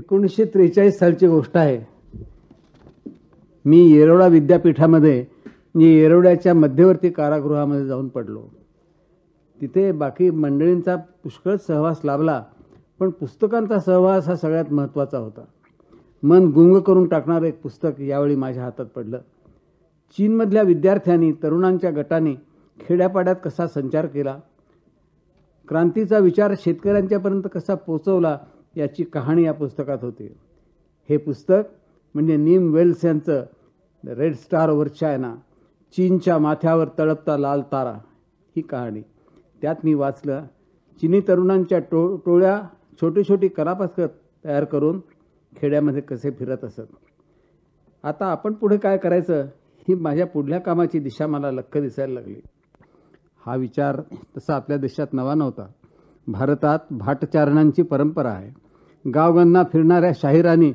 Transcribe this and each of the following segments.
एकोणीसशे त्रेचाळीस सालची गोष्ट आहे मी येरवडा विद्यापीठामध्ये मी येरवड्याच्या मध्यवर्ती कारागृहामध्ये जाऊन पडलो तिथे बाकी मंडळींचा पुष्कळ सहवास लाभला पण पुस्तकांचा सहवास हा सगळ्यात महत्त्वाचा होता मन गुंग करून टाकणारं एक पुस्तक यावेळी माझ्या हातात पडलं चीनमधल्या विद्यार्थ्यांनी तरुणांच्या गटाने खेड्यापाड्यात कसा संचार केला क्रांतीचा विचार शेतकऱ्यांच्यापर्यंत कसा पोचवला याची कहाणी या पुस्तकात होती हे पुस्तक म्हणजे नीम वेल्स यांचं रेड स्टार ओव्हर चायना चीनच्या माथ्यावर तळपता लाल तारा ही कहाणी त्यात मी वाचलं चिनी तरुणांच्या टो टोळ्या छोटी छोटी कलापासकं तयार करून खेड्यामध्ये कसे फिरत असत आता आपण पुढे काय करायचं ही माझ्या पुढल्या कामाची दिशा मला लक्क दिसायला लागली हा विचार तसा आपल्या देशात नवा नव्हता भारतात भाटचारणांची परंपरा आहे गावगंना फिरणाऱ्या शाहिरांनी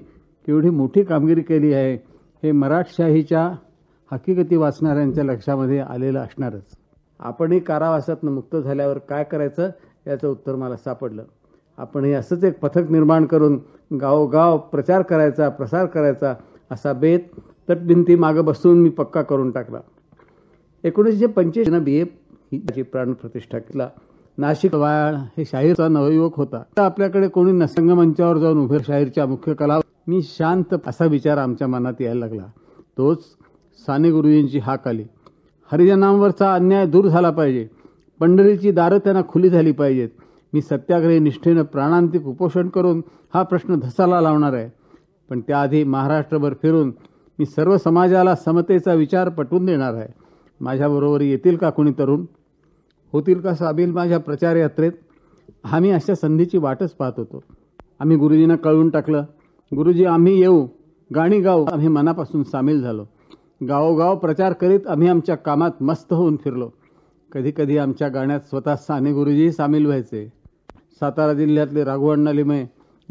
केवढी मोठी कामगिरी केली आहे हे मराठशाहीच्या हकीकती वाचणाऱ्यांच्या लक्षामध्ये आलेलं असणारच आपणही कारावासातनं मुक्त झाल्यावर काय करायचं याचं उत्तर मला सापडलं आपणही असंच एक पथक निर्माण करून गावोगाव प्रचार करायचा प्रसार करायचा असा बेत तटभिंती मागं बसून मी पक्का करून टाकला एकोणीसशे पंचेचाळीस बी ए ही प्राणप्रतिष्ठा केला नाशिक वाळ हे शाहीरचा नवयुवक होता तर आपल्याकडे कोणी नसंग मंचावर जाऊन उभे शाहीरच्या मुख्य कला मी शांत असा विचार आमच्या मनात यायला लागला तोच साने गुरुजींची हाक आली हरिजनांवरचा अन्याय दूर झाला पाहिजे पंढरीची दारं त्यांना खुली झाली पाहिजेत मी सत्याग्रही निष्ठेनं प्राणांतिक उपोषण करून हा प्रश्न धसाला लावणार आहे पण त्याआधी महाराष्ट्रभर फिरून मी सर्व समाजाला समतेचा विचार पटवून देणार आहे माझ्याबरोबर येतील का कोणी तरुण होतील का साबील माझ्या प्रचार यात्रेत आम्ही अशा संधीची वाटच पाहत होतो आम्ही गुरुजींना कळवून टाकलं गुरुजी आम्ही येऊ गाणी गाऊ आम्ही मनापासून सामील झालो गावोगाव प्रचार करीत आम्ही आमच्या कामात मस्त होऊन फिरलो कधीकधी आमच्या गाण्यात स्वतः साने गुरुजीही सामील व्हायचे सातारा जिल्ह्यातले राघुअण्णा अण्णालिमय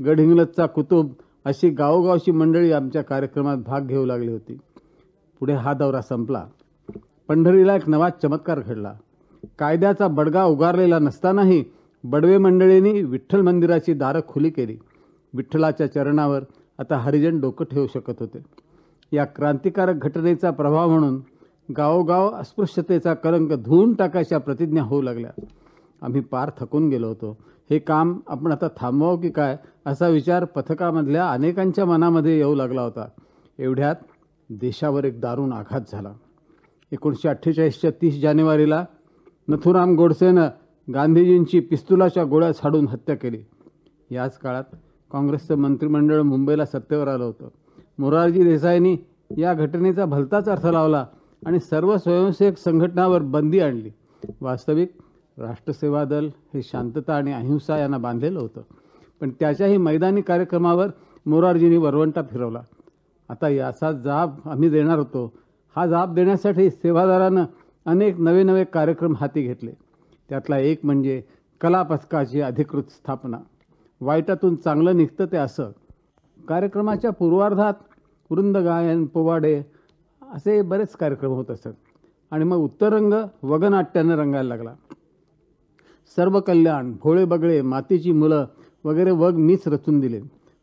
गडहिंग्लजचा कुतुब अशी गावोगावची मंडळी आमच्या कार्यक्रमात भाग घेऊ लागली होती पुढे हा दौरा संपला पंढरीला एक नवा चमत्कार घडला कायद्याचा बडगा उगारलेला नसतानाही बडवे मंडळींनी विठ्ठल मंदिराची दारं खुली केली विठ्ठलाच्या चरणावर आता हरिजन डोकं ठेवू शकत होते या क्रांतिकारक घटनेचा प्रभाव म्हणून गावोगाव अस्पृश्यतेचा कलंक धुवून टाकायच्या प्रतिज्ञा होऊ लागल्या आम्ही पार थकून गेलो होतो हे काम आपण आता थांबवावं की काय असा विचार पथकामधल्या अनेकांच्या मनामध्ये येऊ लागला होता एवढ्यात देशावर एक दारुण आघात झाला एकोणीसशे अठ्ठेचाळीसच्या तीस जानेवारीला नथुराम गोडसेनं गांधीजींची पिस्तुलाच्या गोळ्या झाडून हत्या केली याच काळात काँग्रेसचं मंत्रिमंडळ मुंबईला सत्तेवर आलं होतं मोरारजी देसाईनी या घटनेचा भलताच अर्थ लावला आणि सर्व स्वयंसेवक संघटनावर बंदी आणली वास्तविक राष्ट्रसेवा दल हे शांतता आणि अहिंसा यांना बांधलेलं होतं पण त्याच्याही मैदानी कार्यक्रमावर मोरारजींनी वरवंटा फिरवला आता याचा जाब आम्ही देणार होतो हा जाब देण्यासाठी सेवादारानं अनेक नवे नवे कार्यक्रम हाती घेतले त्यातला एक म्हणजे कलापथकाची अधिकृत स्थापना वाईटातून चांगलं निघतं ते असं कार्यक्रमाच्या पूर्वार्धात गायन पोवाडे असे बरेच कार्यक्रम होत असत आणि मग रंग वगनाट्यानं रंगायला लागला सर्व कल्याण भोळे बगळे मातीची मुलं वगैरे वग मीच रचून दिले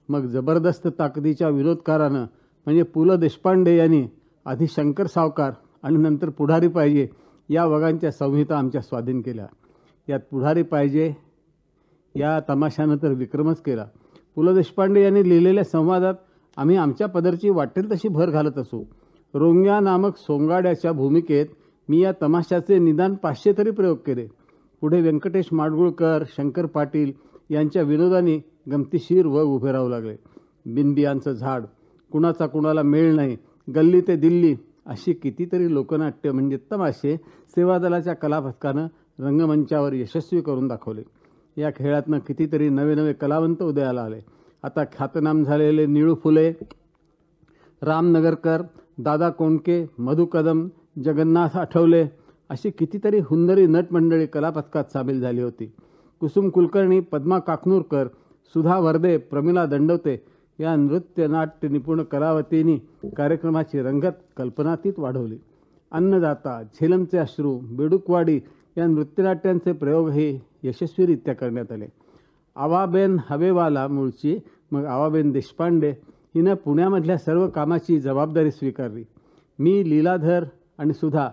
मग जबरदस्त ताकदीच्या विनोदकारानं म्हणजे पु ल देशपांडे यांनी आधी शंकर सावकार आणि नंतर पुढारी पाहिजे या वगांच्या संहिता आमच्या स्वाधीन केल्या यात पुढारी पाहिजे या तमाशानंतर विक्रमच केला पु ल देशपांडे यांनी लिहिलेल्या संवादात आम्ही आमच्या पदरची वाटेल तशी भर घालत असू रोंग्या नामक सोंगाड्याच्या भूमिकेत मी या तमाशाचे निदान पाचशे तरी प्रयोग केले पुढे व्यंकटेश माडगुळकर शंकर पाटील यांच्या विनोदाने गमतीशीर व उभे राहू लागले बिनबियांचं झाड कुणाचा कुणाला मेळ नाही गल्ली ते दिल्ली अशी कितीतरी लोकनाट्य म्हणजे तमाशे सेवादलाच्या कलापथकानं रंगमंचावर यशस्वी करून दाखवले या खेळातनं कितीतरी नवे नवे कलावंत उदयाला आले आता ख्यातनाम झालेले निळू फुले रामनगरकर दादा कोंडके मधु कदम जगन्नाथ आठवले अशी कितीतरी हुंदरी नटमंडळी कलापथकात सामील झाली होती कुसुम कुलकर्णी पद्मा काकनूरकर सुधा वर्दे प्रमिला दंडवते या नृत्य नाट्य निपुण कलावतींनी कार्यक्रमाची रंगत कल्पनातीत वाढवली अन्नदाता झेलमचे अश्रू बेडुकवाडी या नृत्यनाट्यांचे प्रयोग हे यशस्वीरित्या करण्यात आले आवाबेन हवेवाला मूळची मग आवाबेन देशपांडे हिनं पुण्यामधल्या सर्व कामाची जबाबदारी स्वीकारली मी लीलाधर आणि सुधा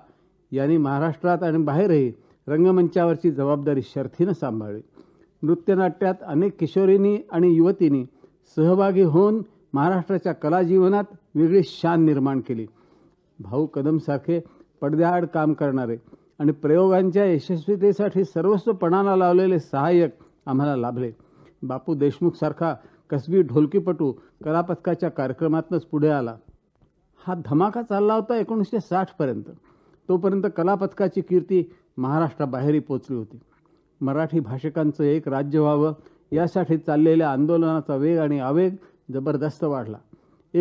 यांनी महाराष्ट्रात आणि बाहेरही रंगमंचावरची जबाबदारी शर्थीनं सांभाळली नृत्यनाट्यात अनेक किशोरींनी आणि युवतींनी सहभागी होऊन महाराष्ट्राच्या कला जीवनात वेगळी शान निर्माण केली भाऊ कदमसारखे पडद्याआड काम करणारे आणि प्रयोगांच्या यशस्वीतेसाठी सर्वस्व पणाला लावलेले सहाय्यक आम्हाला लाभले बापू देशमुखसारखा कसबी ढोलकीपटू कलापथकाच्या कार्यक्रमातच पुढे आला हा धमाका चालला होता एकोणीसशे साठपर्यंत तोपर्यंत कलापथकाची कीर्ती महाराष्ट्राबाहेरही पोचली होती मराठी भाषिकांचं एक राज्य व्हावं यासाठी चाललेल्या आंदोलनाचा वेग आणि आवेग जबरदस्त वाढला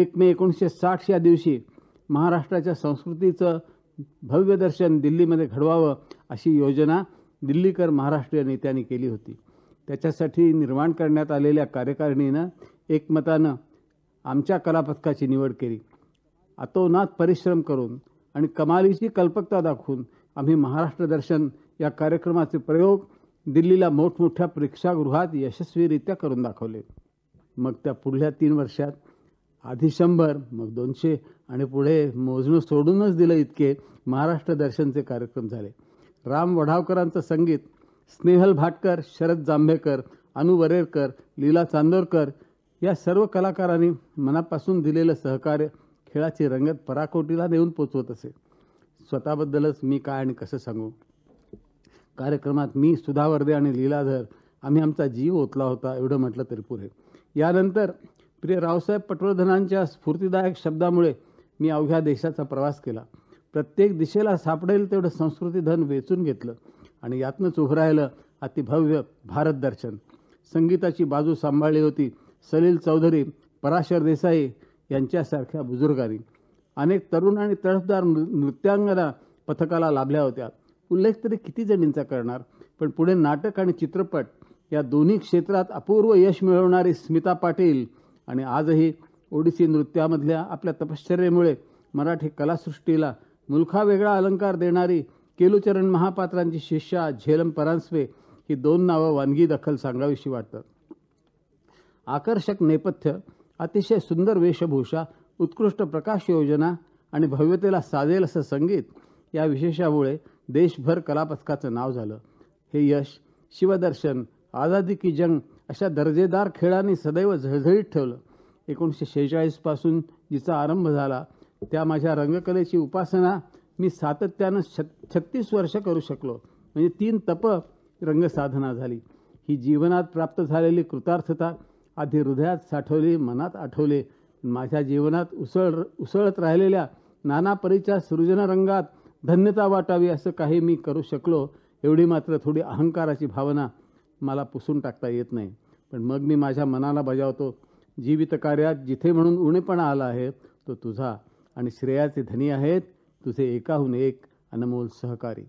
एक मे एकोणीसशे साठ या दिवशी महाराष्ट्राच्या संस्कृतीचं भव्य दर्शन दिल्लीमध्ये घडवावं अशी योजना दिल्लीकर महाराष्ट्रीय नेत्यांनी केली होती त्याच्यासाठी निर्माण करण्यात आलेल्या कार्यकारिणीनं एकमतानं आमच्या कलापथकाची निवड केली अतोनात परिश्रम करून आणि कमालीची कल्पकता दाखवून आम्ही महाराष्ट्र दर्शन या कार्यक्रमाचे प्रयोग दिल्लीला मोठमोठ्या प्रेक्षागृहात यशस्वीरित्या करून दाखवले मग त्या पुढल्या तीन वर्षात आधी शंभर मग दोनशे आणि पुढे मोजणं सोडूनच दिलं इतके महाराष्ट्र दर्शनचे कार्यक्रम झाले राम वढावकरांचं संगीत स्नेहल भाटकर शरद जांभेकर अनु वरेरकर लीला चांदोरकर या सर्व कलाकारांनी मनापासून दिलेलं सहकार्य खेळाची रंगत पराकोटीला नेऊन पोचवत असे स्वतःबद्दलच मी काय आणि कसं सांगू कार्यक्रमात मी सुधा वर्दे आणि लीलाधर आम्ही आमचा जीव ओतला होता एवढं म्हटलं तरी पुरे यानंतर प्रिय रावसाहेब पटवर्धनांच्या स्फूर्तीदायक शब्दामुळे मी अवघ्या देशाचा प्रवास केला प्रत्येक दिशेला सापडेल तेवढं संस्कृती धन वेचून घेतलं आणि यातनंच उभं राहिलं अतिभव्य भारत दर्शन संगीताची बाजू सांभाळली होती सलील चौधरी पराशर देसाई यांच्यासारख्या बुजुर्गांनी अनेक तरुण आणि तळफदार नृत्यांगना पथकाला लाभल्या होत्या उल्लेख तरी किती जणींचा करणार पण पुढे नाटक आणि चित्रपट या दोन्ही क्षेत्रात अपूर्व यश मिळवणारी स्मिता पाटील आणि आजही ओडिसी नृत्यामधल्या आपल्या तपश्चर्येमुळे मराठी कलासृष्टीला मुलखा वेगळा अलंकार देणारी केलुचरण महापात्रांची शिष्या झेलम परांजपे ही दोन नावं वानगी दखल सांगावीशी वाटतात आकर्षक नेपथ्य अतिशय सुंदर वेशभूषा उत्कृष्ट प्रकाश योजना आणि भव्यतेला साजेल असं संगीत या विशेषामुळे देशभर कलापथकाचं नाव झालं हे यश शिवदर्शन आझादी की जंग अशा दर्जेदार खेळांनी सदैव झळझळीत ठेवलं एकोणीसशे शेहेचाळीसपासून जिचा आरंभ झाला त्या माझ्या रंगकलेची उपासना मी सातत्यानं छ छत्तीस वर्ष करू शकलो म्हणजे तीन तप रंगसाधना झाली ही जीवनात प्राप्त झालेली कृतार्थता आधी हृदयात साठवली मनात आठवले माझ्या जीवनात उसळ उसळत राहिलेल्या नाना परीच्या सृजनरंगात धन्यता वाटावी असं काही मी करू शकलो एवढी मात्र थोडी अहंकाराची भावना मला पुसून टाकता येत नाही पण मग मी माझ्या मनाला बजावतो जीवितकार्यात जिथे म्हणून उणेपणा आला आहे तो तुझा आणि श्रेयाचे धनी आहेत तुझे एकाहून एक अनमोल सहकारी